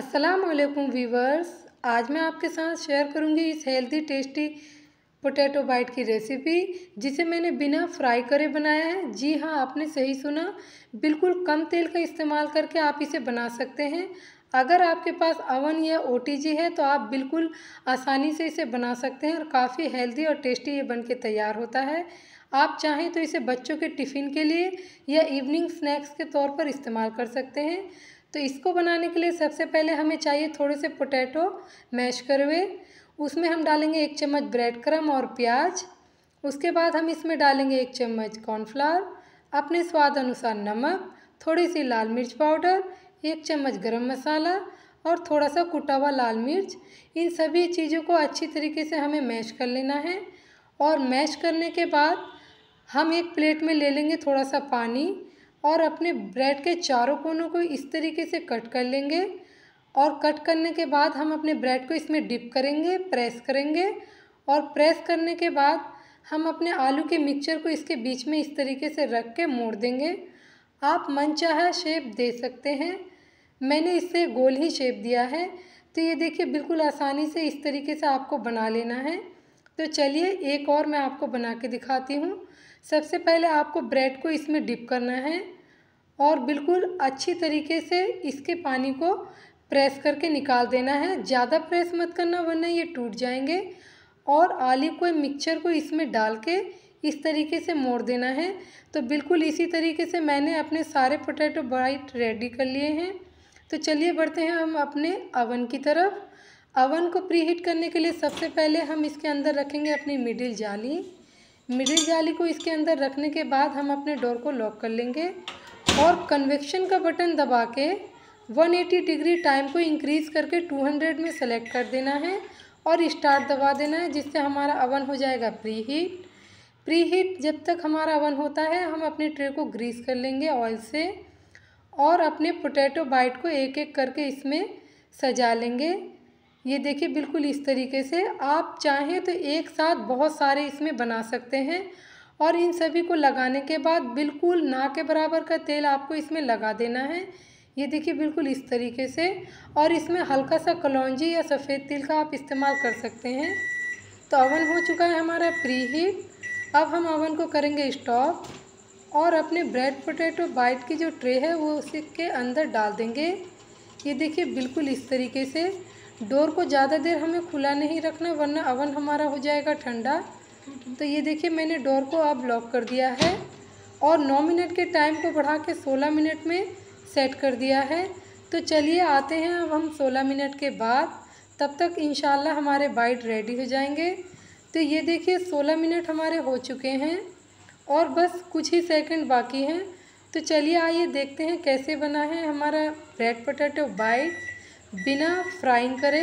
अस्सलाम वालेकुम वीवर्स आज मैं आपके साथ शेयर करूंगी इस हेल्दी टेस्टी पोटैटो बाइट की रेसिपी जिसे मैंने बिना फ्राई करे बनाया है जी हाँ आपने सही सुना बिल्कुल कम तेल का इस्तेमाल करके आप इसे बना सकते हैं अगर आपके पास अवन या ओ है तो आप बिल्कुल आसानी से इसे बना सकते हैं और काफ़ी हेल्दी और टेस्टी ये के तैयार होता है आप चाहें तो इसे बच्चों के टिफ़िन के लिए या इवनिंग स्नैक्स के तौर पर इस्तेमाल कर सकते हैं तो इसको बनाने के लिए सबसे पहले हमें चाहिए थोड़े से पोटैटो मैश करे हुए उसमें हम डालेंगे एक चम्मच ब्रेड क्रम और प्याज उसके बाद हम इसमें डालेंगे एक चम्मच कॉर्नफ्लावर अपने स्वाद अनुसार नमक थोड़ी सी लाल मिर्च पाउडर एक चम्मच गरम मसाला और थोड़ा सा कुटा हुआ लाल मिर्च इन सभी चीज़ों को अच्छी तरीके से हमें मैश कर लेना है और मैश करने के बाद हम एक प्लेट में ले लेंगे थोड़ा सा पानी और अपने ब्रेड के चारों कोनों को इस तरीके से कट कर लेंगे और कट करने के बाद हम अपने ब्रेड को इसमें डिप करेंगे प्रेस करेंगे और प्रेस करने के बाद हम अपने आलू के मिक्सचर को इसके बीच में इस तरीके से रख के मोड़ देंगे आप मनचाहा शेप दे सकते हैं मैंने इससे गोल ही शेप दिया है तो ये देखिए बिल्कुल आसानी से इस तरीके से आपको बना लेना है तो चलिए एक और मैं आपको बना के दिखाती हूँ सबसे पहले आपको ब्रेड को इसमें डिप करना है और बिल्कुल अच्छी तरीके से इसके पानी को प्रेस करके निकाल देना है ज़्यादा प्रेस मत करना वरना ये टूट जाएंगे और आलिव को मिक्सचर को इसमें डाल के इस तरीके से मोड़ देना है तो बिल्कुल इसी तरीके से मैंने अपने सारे पोटैटो ब्राइट रेडी कर लिए हैं तो चलिए बढ़ते हैं हम अपने अवन की तरफ अवन को प्री हीट करने के लिए सबसे पहले हम इसके अंदर रखेंगे अपनी मिडिल जाली मिडिल जाली को इसके अंदर रखने के बाद हम अपने डोर को लॉक कर लेंगे और कन्वेक्शन का बटन दबा के 180 डिग्री टाइम को इंक्रीज़ करके 200 में सेलेक्ट कर देना है और स्टार्ट दबा देना है जिससे हमारा अवन हो जाएगा प्री हीट प्री हीट जब तक हमारा अवन होता है हम अपने ट्रे को ग्रीस कर लेंगे ऑयल से और अपने पोटैटो बाइट को एक एक करके इसमें सजा लेंगे ये देखिए बिल्कुल इस तरीके से आप चाहें तो एक साथ बहुत सारे इसमें बना सकते हैं और इन सभी को लगाने के बाद बिल्कुल ना के बराबर का तेल आपको इसमें लगा देना है ये देखिए बिल्कुल इस तरीके से और इसमें हल्का सा कलौजी या सफ़ेद तिल का आप इस्तेमाल कर सकते हैं तो ओवन हो चुका है हमारा प्री हीट अब हम ओवन को करेंगे स्टॉप और अपने ब्रेड पोटैटो बाइट की जो ट्रे है वो उसके अंदर डाल देंगे ये देखिए बिल्कुल इस तरीके से डोर को ज़्यादा देर हमें खुला नहीं रखना वरना अवन हमारा हो जाएगा ठंडा तो ये देखिए मैंने डोर को अब लॉक कर दिया है और 9 मिनट के टाइम को बढ़ा के 16 मिनट में सेट कर दिया है तो चलिए आते हैं अब हम 16 मिनट के बाद तब तक इन हमारे बाइट रेडी हो जाएंगे तो ये देखिए 16 मिनट हमारे हो चुके हैं और बस कुछ ही सेकंड बाकी हैं तो चलिए आइए देखते हैं कैसे बना है हमारा ब्रेड पटेटो बाइट बिना फ्राइंग करे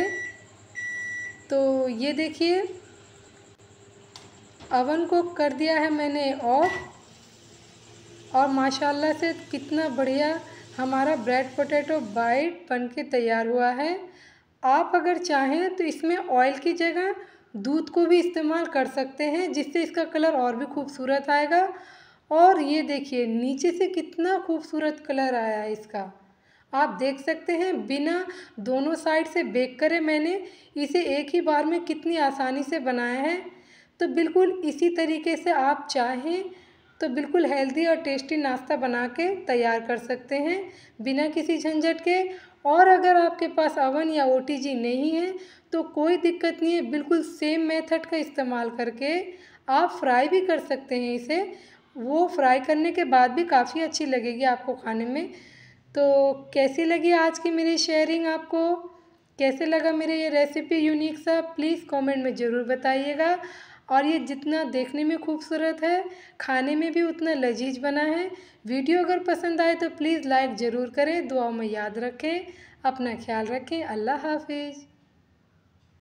तो ये देखिए अवन को कर दिया है मैंने ऑफ और माशाल्लाह से कितना बढ़िया हमारा ब्रेड पोटैटो बाइट बनके तैयार हुआ है आप अगर चाहें तो इसमें ऑयल की जगह दूध को भी इस्तेमाल कर सकते हैं जिससे इसका कलर और भी खूबसूरत आएगा और ये देखिए नीचे से कितना खूबसूरत कलर आया है इसका आप देख सकते हैं बिना दोनों साइड से बेक करे मैंने इसे एक ही बार में कितनी आसानी से बनाया है तो बिल्कुल इसी तरीके से आप चाहें तो बिल्कुल हेल्दी और टेस्टी नाश्ता बना के तैयार कर सकते हैं बिना किसी झंझट के और अगर आपके पास अवन या ओ नहीं है तो कोई दिक्कत नहीं है बिल्कुल सेम मेथड का इस्तेमाल करके आप फ्राई भी कर सकते हैं इसे वो फ्राई करने के बाद भी काफ़ी अच्छी लगेगी आपको खाने में तो कैसी लगी आज की मेरी शेयरिंग आपको कैसे लगा मेरे ये रेसिपी यूनिक सा प्लीज़ कमेंट में ज़रूर बताइएगा और ये जितना देखने में खूबसूरत है खाने में भी उतना लजीज बना है वीडियो अगर पसंद आए तो प्लीज़ लाइक ज़रूर करें दुआओं में याद रखें अपना ख्याल रखें अल्लाह हाफिज़